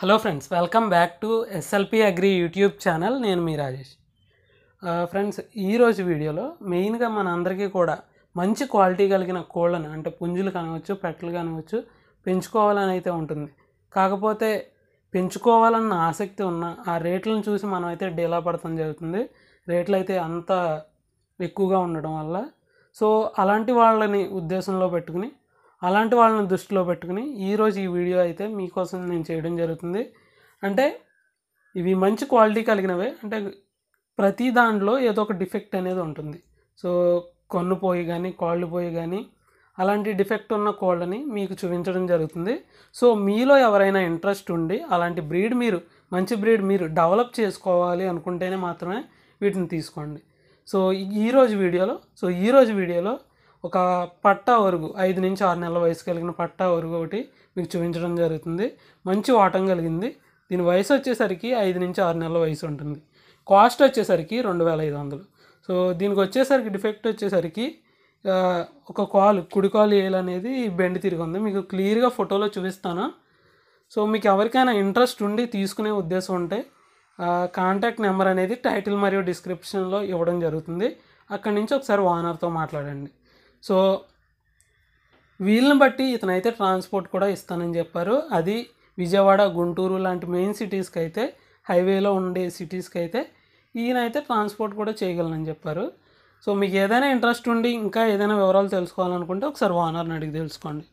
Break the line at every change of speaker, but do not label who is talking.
hello friends welcome back to SLP agri YouTube channel నేను మీ Rajesh friends ఈరోజు వీడియోలో మెయిన్గా మన అందరికీ కూడా మంచి క్వాలిటీ కలిగిన కోళ్ళను అంటే పుంజులు కానివచ్చు పెట్టలు కానివచ్చు పెంచుకోవాలని అయితే ఉంటుంది కాకపోతే పెంచుకోవాలన్న ఆసక్తి ఉన్న ఆ రేట్లను చూసి మనం అయితే డీలా పడతాం జరుగుతుంది రేట్లు అయితే అంత ఎక్కువగా ఉండడం వల్ల సో అలాంటి వాళ్ళని ఉద్దేశంలో పెట్టుకుని అలాంటి వాళ్ళని దృష్టిలో పెట్టుకుని ఈరోజు ఈ వీడియో అయితే మీకోసం నేను చేయడం జరుగుతుంది అంటే ఇవి మంచి క్వాలిటీ కలిగినవే అంటే ప్రతి దాంట్లో ఏదో ఒక డిఫెక్ట్ అనేది ఉంటుంది సో కొన్ను పోయి కానీ కాళ్ళు పోయి కానీ అలాంటి డిఫెక్ట్ ఉన్న కోళ్ళని మీకు చూపించడం జరుగుతుంది సో మీలో ఎవరైనా ఇంట్రెస్ట్ ఉండి అలాంటి బ్రీడ్ మీరు మంచి బ్రీడ్ మీరు డెవలప్ చేసుకోవాలి అనుకుంటేనే మాత్రమే వీటిని తీసుకోండి సో ఈరోజు వీడియోలో సో ఈరోజు వీడియోలో ఒక పట్టా వరకు ఐదు నుంచి ఆరు నెలల వయసు కలిగిన పట్టా వరకు ఒకటి మీకు చూపించడం జరుగుతుంది మంచి వాటం కలిగింది దీని వయసు వచ్చేసరికి ఐదు నుంచి ఆరు నెలల వయసు ఉంటుంది కాస్ట్ వచ్చేసరికి రెండు వేల ఐదు వందలు సో దీనికి వచ్చేసరికి డిఫెక్ట్ వచ్చేసరికి ఒక కాలు కుడి కాలు ఏలు అనేది బెండ్ తిరిగి ఉంది మీకు క్లియర్గా ఫోటోలో చూపిస్తాను సో మీకు ఎవరికైనా ఇంట్రెస్ట్ ఉండి తీసుకునే ఉద్దేశం ఉంటే కాంటాక్ట్ నెంబర్ అనేది టైటిల్ మరియు డిస్క్రిప్షన్లో ఇవ్వడం జరుగుతుంది అక్కడి నుంచి ఒకసారి ఓనర్తో మాట్లాడండి సో వీళ్ళని బట్టి ఇతనైతే ట్రాన్స్పోర్ట్ కూడా ఇస్తానని చెప్పారు అది విజయవాడ గుంటూరు లాంటి మెయిన్ సిటీస్కి అయితే హైవేలో ఉండే సిటీస్కి అయితే ఈయనైతే ట్రాన్స్పోర్ట్ కూడా చేయగలనని చెప్పారు సో మీకు ఏదైనా ఇంట్రెస్ట్ ఉండి ఇంకా ఏదైనా వివరాలు తెలుసుకోవాలనుకుంటే ఒకసారి ఓనర్ని అడిగి తెలుసుకోండి